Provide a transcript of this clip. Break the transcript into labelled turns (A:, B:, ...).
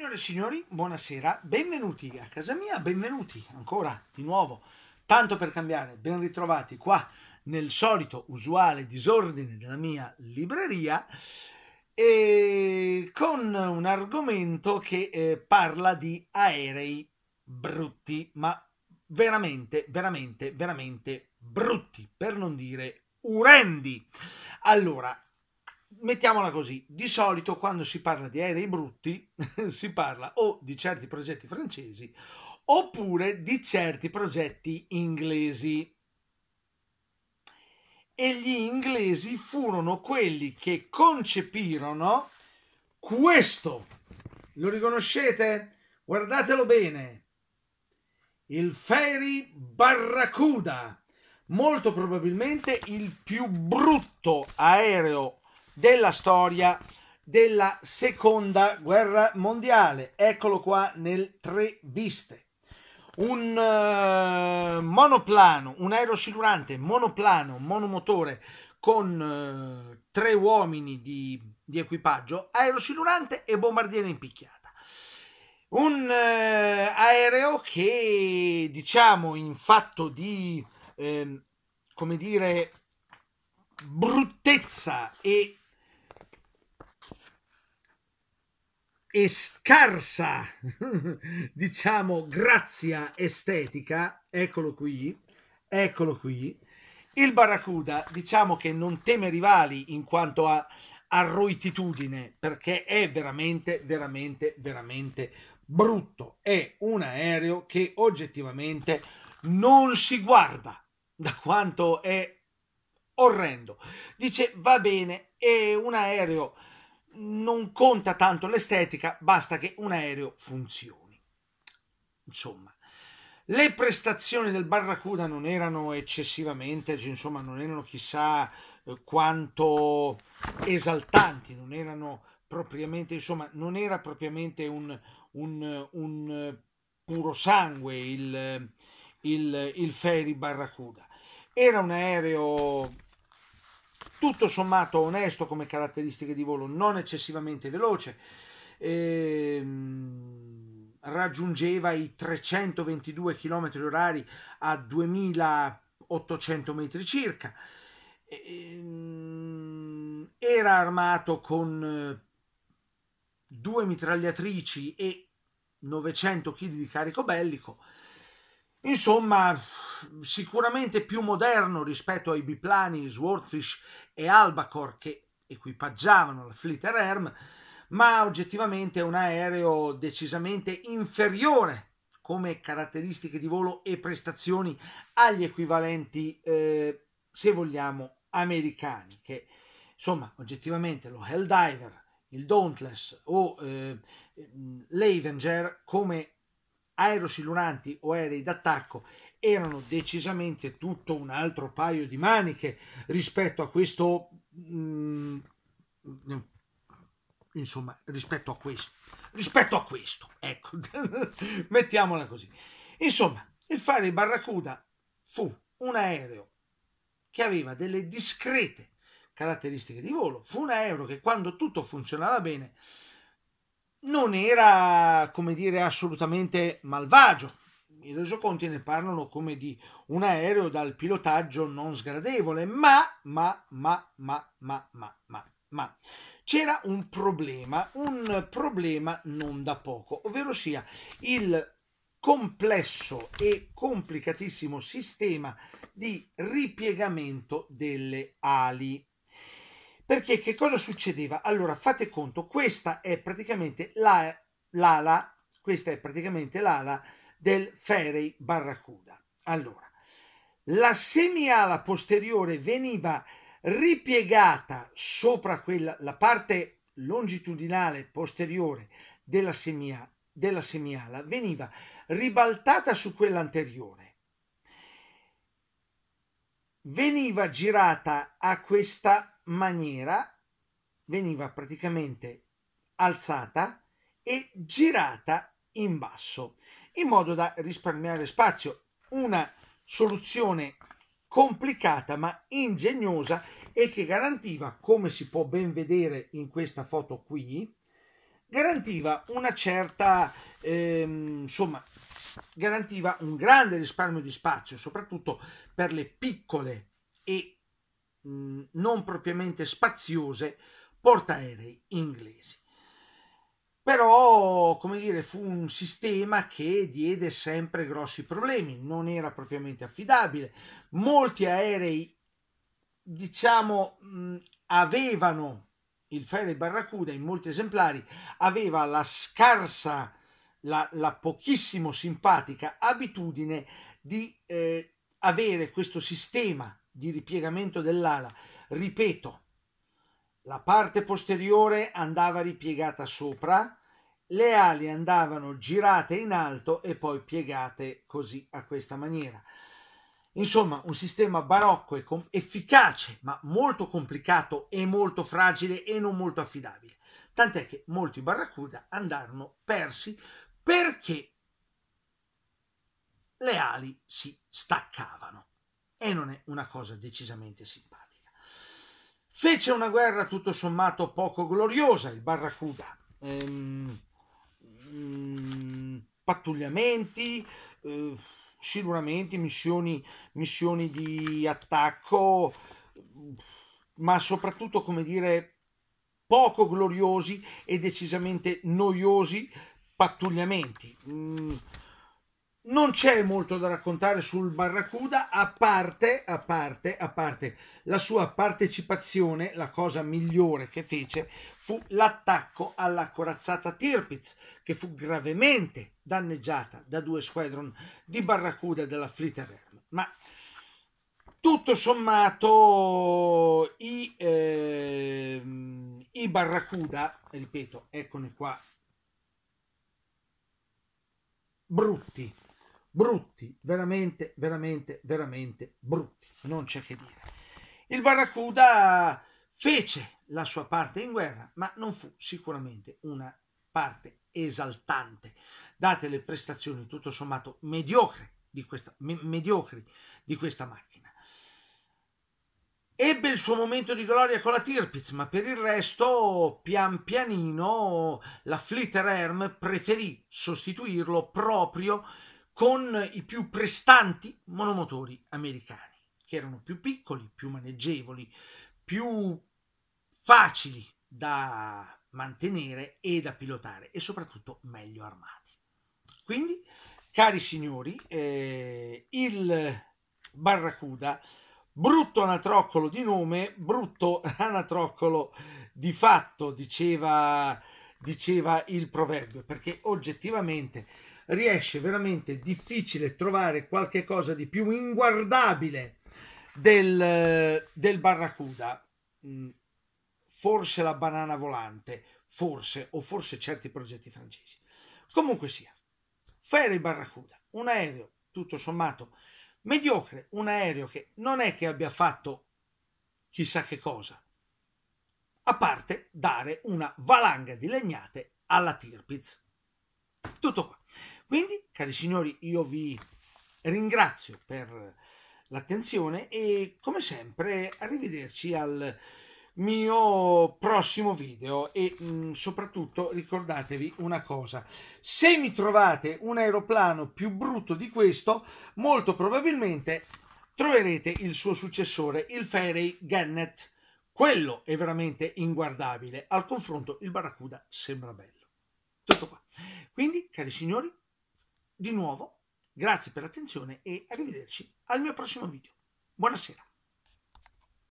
A: Signore e signori, buonasera, benvenuti a casa mia, benvenuti ancora di nuovo, tanto per cambiare, ben ritrovati qua nel solito usuale disordine della mia libreria e con un argomento che eh, parla di aerei brutti, ma veramente, veramente, veramente brutti, per non dire urendi. Allora, mettiamola così, di solito quando si parla di aerei brutti si parla o di certi progetti francesi oppure di certi progetti inglesi. E gli inglesi furono quelli che concepirono questo. Lo riconoscete? Guardatelo bene. Il ferry Barracuda, molto probabilmente il più brutto aereo della storia della seconda guerra mondiale. Eccolo qua nel tre viste. Un uh, monoplano, un aerosilurante monoplano, monomotore con uh, tre uomini di, di equipaggio, aerosilurante e bombardiere in picchiata. Un uh, aereo che, diciamo, in fatto di, eh, come dire, bruttezza e e scarsa, diciamo, grazia estetica, eccolo qui, eccolo qui, il Barracuda diciamo che non teme rivali in quanto a arroititudine, perché è veramente, veramente, veramente brutto. È un aereo che oggettivamente non si guarda da quanto è orrendo. Dice, va bene, è un aereo non conta tanto l'estetica, basta che un aereo funzioni. Insomma, le prestazioni del Barracuda non erano eccessivamente, cioè, insomma, non erano chissà eh, quanto esaltanti, non erano propriamente, insomma, non era propriamente un, un, un puro sangue il, il, il Ferry Barracuda. Era un aereo tutto sommato onesto come caratteristiche di volo, non eccessivamente veloce. Ehm, raggiungeva i 322 km orari a 2800 metri circa. Ehm, era armato con eh, due mitragliatrici e 900 kg di carico bellico. Insomma, sicuramente più moderno rispetto ai biplani Swordfish e Albacore che equipaggiavano la Flitter Herm, ma oggettivamente un aereo decisamente inferiore come caratteristiche di volo e prestazioni agli equivalenti, eh, se vogliamo, americani, che insomma oggettivamente lo Helldiver, il Dauntless o eh, l'Avenger come aerosiluranti o aerei d'attacco erano decisamente tutto un altro paio di maniche rispetto a questo mh, mm, insomma rispetto a questo rispetto a questo ecco mettiamola così insomma il fare Barracuda fu un aereo che aveva delle discrete caratteristiche di volo fu un aereo che quando tutto funzionava bene non era, come dire, assolutamente malvagio. I resoconti ne parlano come di un aereo dal pilotaggio non sgradevole, ma, ma, ma, ma, ma, ma, ma, ma. C'era un problema, un problema non da poco, ovvero sia il complesso e complicatissimo sistema di ripiegamento delle ali. Perché che cosa succedeva? Allora, fate conto, questa è praticamente la, l'ala, questa è praticamente l'ala del Ferry Barracuda. Allora, la semiala posteriore veniva ripiegata sopra quella, la parte longitudinale posteriore della, semia, della semiala veniva ribaltata su quella anteriore veniva girata a questa maniera veniva praticamente alzata e girata in basso in modo da risparmiare spazio. Una soluzione complicata ma ingegnosa e che garantiva, come si può ben vedere in questa foto qui, garantiva una certa, ehm, insomma, garantiva un grande risparmio di spazio, soprattutto per le piccole e Mm, non propriamente spaziose portaerei inglesi. Però, come dire, fu un sistema che diede sempre grossi problemi, non era propriamente affidabile. Molti aerei, diciamo, mm, avevano il Ferry Barracuda in molti esemplari aveva la scarsa, la, la pochissimo simpatica abitudine di eh, avere questo sistema di ripiegamento dell'ala. Ripeto, la parte posteriore andava ripiegata sopra, le ali andavano girate in alto e poi piegate così a questa maniera. Insomma, un sistema barocco e efficace, ma molto complicato e molto fragile e non molto affidabile. Tant'è che molti barracuda andarono persi perché le ali si staccavano e non è una cosa decisamente simpatica. Fece una guerra tutto sommato poco gloriosa, il Barracuda. Ehm, mh, mm, pattugliamenti, eh, sicuramente missioni, missioni di attacco, ma soprattutto, come dire, poco gloriosi e decisamente noiosi pattugliamenti. Mh, mm, non c'è molto da raccontare sul Barracuda a parte, a parte, a parte la sua partecipazione, la cosa migliore che fece fu l'attacco alla corazzata Tirpitz che fu gravemente danneggiata da due squadron di Barracuda della Flitterherm. Ma tutto sommato i, eh, i Barracuda, ripeto, eccone qua, brutti brutti, veramente, veramente, veramente brutti, non c'è che dire. Il Barracuda fece la sua parte in guerra, ma non fu sicuramente una parte esaltante, date le prestazioni tutto sommato mediocre di questa, me, mediocri di questa macchina. Ebbe il suo momento di gloria con la Tirpitz, ma per il resto, pian pianino, la Flitter Herm preferì sostituirlo proprio con i più prestanti monomotori americani, che erano più piccoli, più maneggevoli, più facili da mantenere e da pilotare e soprattutto meglio armati. Quindi, cari signori, eh, il Barracuda, brutto anatroccolo di nome, brutto anatroccolo di fatto, diceva diceva il proverbio, perché oggettivamente riesce veramente difficile trovare qualche cosa di più inguardabile del, del Barracuda. Mm, forse la banana volante, forse, o forse certi progetti francesi. Comunque sia, Ferry Barracuda, un aereo tutto sommato mediocre, un aereo che non è che abbia fatto chissà che cosa, a parte dare una valanga di legnate alla Tirpitz. Tutto qua. Quindi, cari signori, io vi ringrazio per l'attenzione e come sempre arrivederci al mio prossimo video e mh, mm, soprattutto ricordatevi una cosa se mi trovate un aeroplano più brutto di questo molto probabilmente troverete il suo successore il Ferry Gannett quello è veramente inguardabile. Al confronto il Barracuda sembra bello. Tutto qua. Quindi, cari signori, di nuovo, grazie per l'attenzione e arrivederci al mio prossimo video. Buonasera.